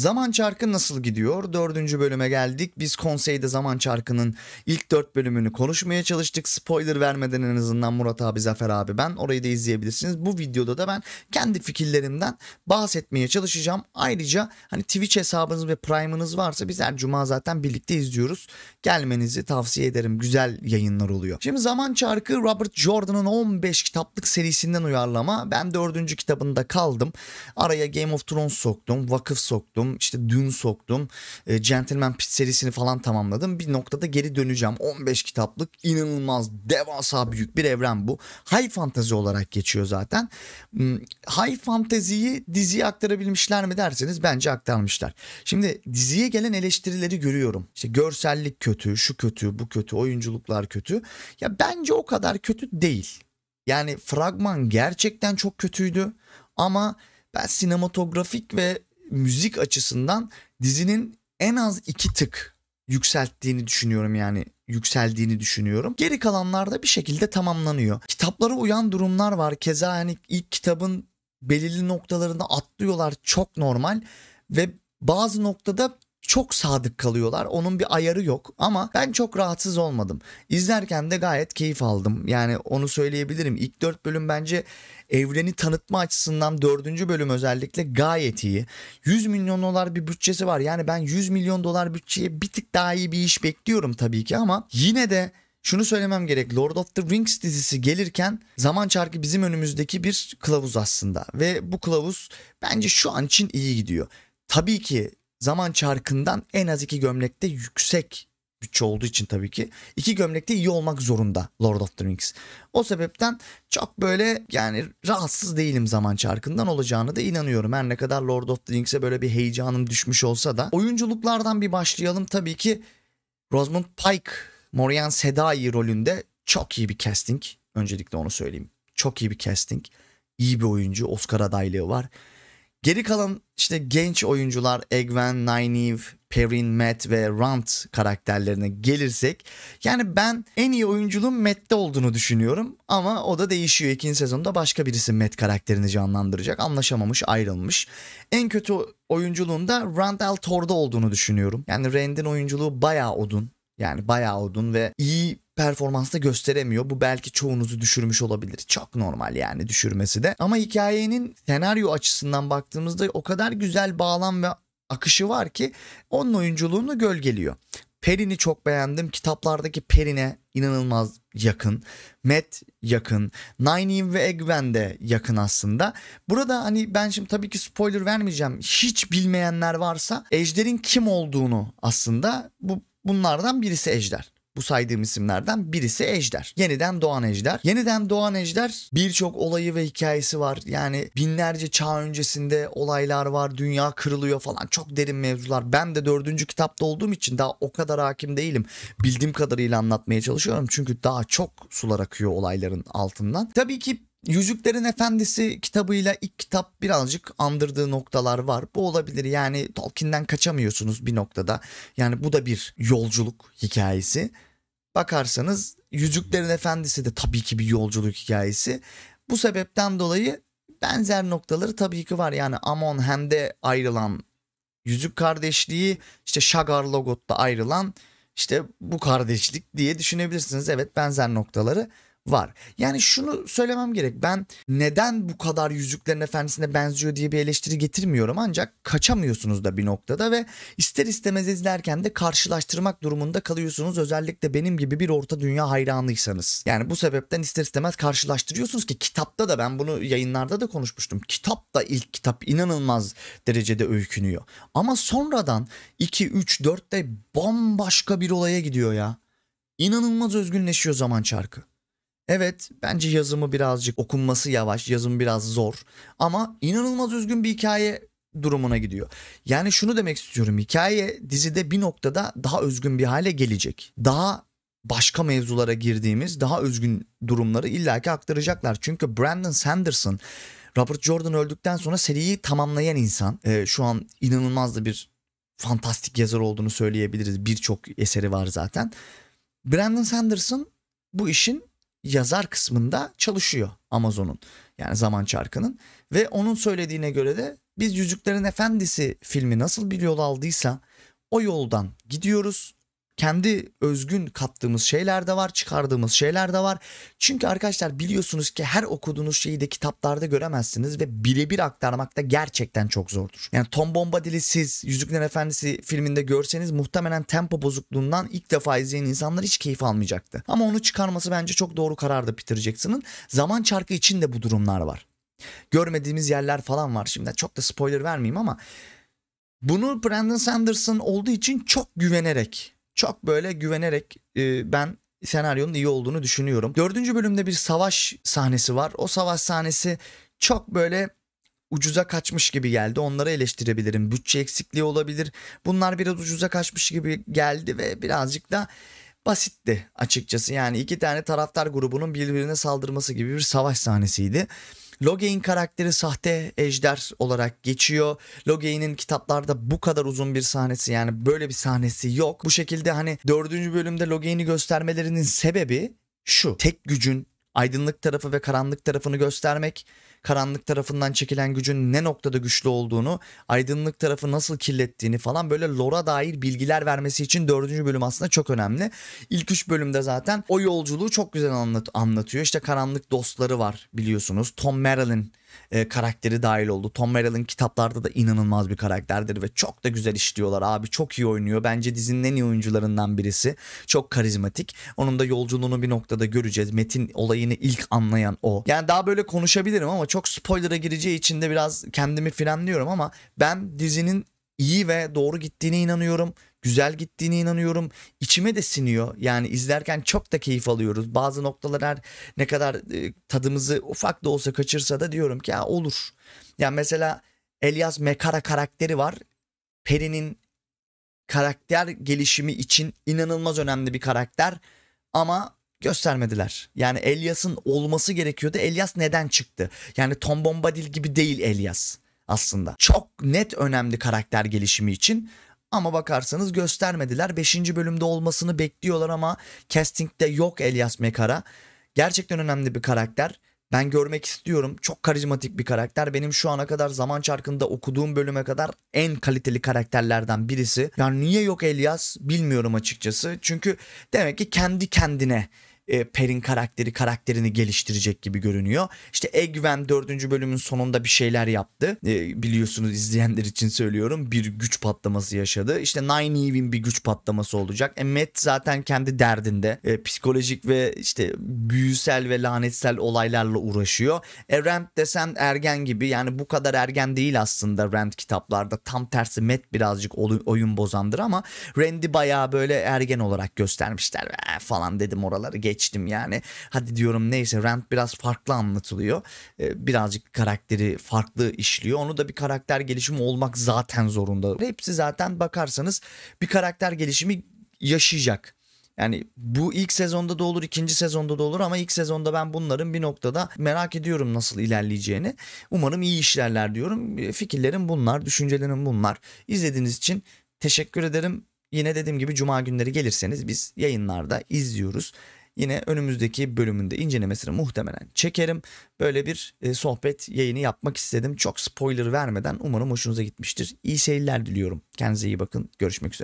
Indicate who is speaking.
Speaker 1: Zaman Çarkı nasıl gidiyor? Dördüncü bölüme geldik. Biz konseyde Zaman Çarkı'nın ilk dört bölümünü konuşmaya çalıştık. Spoiler vermeden en azından Murat abi, Zafer abi ben. Orayı da izleyebilirsiniz. Bu videoda da ben kendi fikirlerimden bahsetmeye çalışacağım. Ayrıca hani Twitch hesabınız ve Prime'ınız varsa biz her cuma zaten birlikte izliyoruz. Gelmenizi tavsiye ederim. Güzel yayınlar oluyor. Şimdi Zaman Çarkı Robert Jordan'ın 15 kitaplık serisinden uyarlama. Ben dördüncü kitabında kaldım. Araya Game of Thrones soktum, Vakıf soktum soktum. İşte dün soktum. E, Gentleman Pit serisini falan tamamladım. Bir noktada geri döneceğim. 15 kitaplık inanılmaz devasa büyük bir evren bu. High Fantasy olarak geçiyor zaten. Hmm, high Fantasy'yi diziye aktarabilmişler mi derseniz bence aktarmışlar. Şimdi diziye gelen eleştirileri görüyorum. İşte görsellik kötü, şu kötü, bu kötü, oyunculuklar kötü. Ya bence o kadar kötü değil. Yani fragman gerçekten çok kötüydü ama ben sinematografik ve müzik açısından dizinin en az iki tık yükselttiğini düşünüyorum yani yükseldiğini düşünüyorum. Geri kalanlarda bir şekilde tamamlanıyor. Kitaplara uyan durumlar var. Keza yani ilk kitabın belirli noktalarını atlıyorlar çok normal ve bazı noktada çok sadık kalıyorlar. Onun bir ayarı yok ama ben çok rahatsız olmadım. İzlerken de gayet keyif aldım. Yani onu söyleyebilirim. İlk dört bölüm bence evreni tanıtma açısından dördüncü bölüm özellikle gayet iyi. 100 milyon dolar bir bütçesi var. Yani ben 100 milyon dolar bütçeye bir tık daha iyi bir iş bekliyorum tabii ki ama yine de şunu söylemem gerek. Lord of the Rings dizisi gelirken zaman çarkı bizim önümüzdeki bir kılavuz aslında ve bu kılavuz bence şu an için iyi gidiyor. Tabii ki zaman çarkından en az iki gömlekte yüksek bütçe olduğu için tabii ki iki gömlekte iyi olmak zorunda Lord of the Rings. O sebepten çok böyle yani rahatsız değilim zaman çarkından olacağını da inanıyorum. Her ne kadar Lord of the Rings'e böyle bir heyecanım düşmüş olsa da. Oyunculuklardan bir başlayalım tabii ki Rosamund Pike Morian Sedai rolünde çok iyi bir casting. Öncelikle onu söyleyeyim. Çok iyi bir casting. İyi bir oyuncu. Oscar adaylığı var. Geri kalan işte genç oyuncular Egwen, Nynaeve, Perrin, Matt ve Rant karakterlerine gelirsek yani ben en iyi oyunculuğun Matt'te olduğunu düşünüyorum ama o da değişiyor. İkinci sezonda başka birisi Matt karakterini canlandıracak. Anlaşamamış, ayrılmış. En kötü oyunculuğunda Randall Thor'da olduğunu düşünüyorum. Yani Rand'in oyunculuğu bayağı odun. Yani bayağı odun ve iyi performansını gösteremiyor. Bu belki çoğunuzu düşürmüş olabilir. Çok normal yani düşürmesi de. Ama hikayenin senaryo açısından baktığımızda o kadar güzel bağlam ve akışı var ki onun oyunculuğunu gölgeliyor. Perin'i çok beğendim. Kitaplardaki Perin'e inanılmaz yakın. Matt yakın. Nynaeve ve Egwen de yakın aslında. Burada hani ben şimdi tabii ki spoiler vermeyeceğim. Hiç bilmeyenler varsa Ejder'in kim olduğunu aslında bu bunlardan birisi Ejder. Bu saydığım isimlerden birisi Ejder. Yeniden doğan Ejder. Yeniden doğan Ejder birçok olayı ve hikayesi var. Yani binlerce çağ öncesinde olaylar var. Dünya kırılıyor falan. Çok derin mevzular. Ben de dördüncü kitapta olduğum için daha o kadar hakim değilim. Bildiğim kadarıyla anlatmaya çalışıyorum. Çünkü daha çok sular akıyor olayların altından. Tabii ki Yüzüklerin Efendisi kitabıyla ilk kitap birazcık andırdığı noktalar var. Bu olabilir yani Tolkien'den kaçamıyorsunuz bir noktada. Yani bu da bir yolculuk hikayesi. Bakarsanız Yüzüklerin Efendisi de tabii ki bir yolculuk hikayesi. Bu sebepten dolayı benzer noktaları tabii ki var. Yani Amon hem de ayrılan Yüzük Kardeşliği işte Shagar Logot'ta ayrılan işte bu kardeşlik diye düşünebilirsiniz. Evet benzer noktaları var. Yani şunu söylemem gerek. Ben neden bu kadar Yüzüklerin Efendisi'ne benziyor diye bir eleştiri getirmiyorum. Ancak kaçamıyorsunuz da bir noktada ve ister istemez izlerken de karşılaştırmak durumunda kalıyorsunuz. Özellikle benim gibi bir orta dünya hayranıysanız. Yani bu sebepten ister istemez karşılaştırıyorsunuz ki kitapta da ben bunu yayınlarda da konuşmuştum. Kitap da ilk kitap inanılmaz derecede öykünüyor. Ama sonradan 2, 3, 4'te bambaşka bir olaya gidiyor ya. İnanılmaz özgünleşiyor zaman çarkı. Evet bence yazımı birazcık okunması yavaş, yazım biraz zor ama inanılmaz üzgün bir hikaye durumuna gidiyor. Yani şunu demek istiyorum. Hikaye dizide bir noktada daha özgün bir hale gelecek. Daha başka mevzulara girdiğimiz daha özgün durumları illaki aktaracaklar. Çünkü Brandon Sanderson Robert Jordan öldükten sonra seriyi tamamlayan insan. E, şu an inanılmaz da bir fantastik yazar olduğunu söyleyebiliriz. Birçok eseri var zaten. Brandon Sanderson bu işin yazar kısmında çalışıyor Amazon'un yani zaman çarkının ve onun söylediğine göre de biz Yüzüklerin Efendisi filmi nasıl bir yol aldıysa o yoldan gidiyoruz kendi özgün kattığımız şeyler de var, çıkardığımız şeyler de var. Çünkü arkadaşlar biliyorsunuz ki her okuduğunuz şeyi de kitaplarda göremezsiniz ve birebir aktarmak da gerçekten çok zordur. Yani Tom Bombadil'i siz Yüzüklerin Efendisi filminde görseniz muhtemelen tempo bozukluğundan ilk defa izleyen insanlar hiç keyif almayacaktı. Ama onu çıkarması bence çok doğru karardı Peter Jackson'ın. Zaman çarkı için de bu durumlar var. Görmediğimiz yerler falan var şimdi. Çok da spoiler vermeyeyim ama bunu Brandon Sanderson olduğu için çok güvenerek çok böyle güvenerek e, ben senaryonun iyi olduğunu düşünüyorum. Dördüncü bölümde bir savaş sahnesi var. O savaş sahnesi çok böyle ucuza kaçmış gibi geldi. Onları eleştirebilirim. Bütçe eksikliği olabilir. Bunlar biraz ucuza kaçmış gibi geldi ve birazcık da basitti açıkçası. Yani iki tane taraftar grubunun birbirine saldırması gibi bir savaş sahnesiydi. Logain karakteri sahte ejder olarak geçiyor. Logain'in kitaplarda bu kadar uzun bir sahnesi yani böyle bir sahnesi yok. Bu şekilde hani dördüncü bölümde Logain'i göstermelerinin sebebi şu. Tek gücün aydınlık tarafı ve karanlık tarafını göstermek karanlık tarafından çekilen gücün ne noktada güçlü olduğunu, aydınlık tarafı nasıl kirlettiğini falan böyle lora dair bilgiler vermesi için dördüncü bölüm aslında çok önemli. İlk üç bölümde zaten o yolculuğu çok güzel anlat anlatıyor. İşte karanlık dostları var biliyorsunuz. Tom Merrill'in e, karakteri dahil oldu. Tom Merrill'in kitaplarda da inanılmaz bir karakterdir ve çok da güzel işliyorlar abi. Çok iyi oynuyor. Bence dizinin en iyi oyuncularından birisi. Çok karizmatik. Onun da yolculuğunu bir noktada göreceğiz. Metin olayını ilk anlayan o. Yani daha böyle konuşabilirim ama çok spoiler'a gireceği için de biraz kendimi frenliyorum ama ben dizinin iyi ve doğru gittiğine inanıyorum. Güzel gittiğine inanıyorum. İçime de siniyor. Yani izlerken çok da keyif alıyoruz. Bazı noktalar her ne kadar e, tadımızı ufak da olsa kaçırsa da diyorum ki ya olur. Ya yani mesela Elias Mekara karakteri var. Peri'nin karakter gelişimi için inanılmaz önemli bir karakter. Ama göstermediler. Yani Elias'ın olması gerekiyordu. Elias neden çıktı? Yani Tom Bombadil gibi değil Elias aslında. Çok net önemli karakter gelişimi için ama bakarsanız göstermediler. 5. bölümde olmasını bekliyorlar ama castingde yok Elias Mekara. Gerçekten önemli bir karakter. Ben görmek istiyorum. Çok karizmatik bir karakter. Benim şu ana kadar zaman çarkında okuduğum bölüme kadar en kaliteli karakterlerden birisi. Yani niye yok Elias bilmiyorum açıkçası. Çünkü demek ki kendi kendine e, Per'in karakteri karakterini geliştirecek gibi görünüyor. İşte Egwen 4. bölümün sonunda bir şeyler yaptı. E, biliyorsunuz izleyenler için söylüyorum. Bir güç patlaması yaşadı. İşte Nynaeve'in bir güç patlaması olacak. E, Matt zaten kendi derdinde. E, psikolojik ve işte büyüsel ve lanetsel olaylarla uğraşıyor. E, Rand desen ergen gibi. Yani bu kadar ergen değil aslında Rand kitaplarda. Tam tersi Matt birazcık oyun bozandır ama Rand'i bayağı böyle ergen olarak göstermişler. E, falan dedim oraları geç geçtim yani. Hadi diyorum neyse Rand biraz farklı anlatılıyor. Ee, birazcık karakteri farklı işliyor. Onu da bir karakter gelişimi olmak zaten zorunda. Hepsi zaten bakarsanız bir karakter gelişimi yaşayacak yani bu ilk sezonda da olur, ikinci sezonda da olur ama ilk sezonda ben bunların bir noktada merak ediyorum nasıl ilerleyeceğini. Umarım iyi işlerler diyorum. E, fikirlerim bunlar, düşüncelerim bunlar. İzlediğiniz için teşekkür ederim. Yine dediğim gibi cuma günleri gelirseniz biz yayınlarda izliyoruz yine önümüzdeki bölümünde incelemesini muhtemelen çekerim. Böyle bir e, sohbet yayını yapmak istedim. Çok spoiler vermeden umarım hoşunuza gitmiştir. İyi seyirler diliyorum. Kendinize iyi bakın. Görüşmek üzere.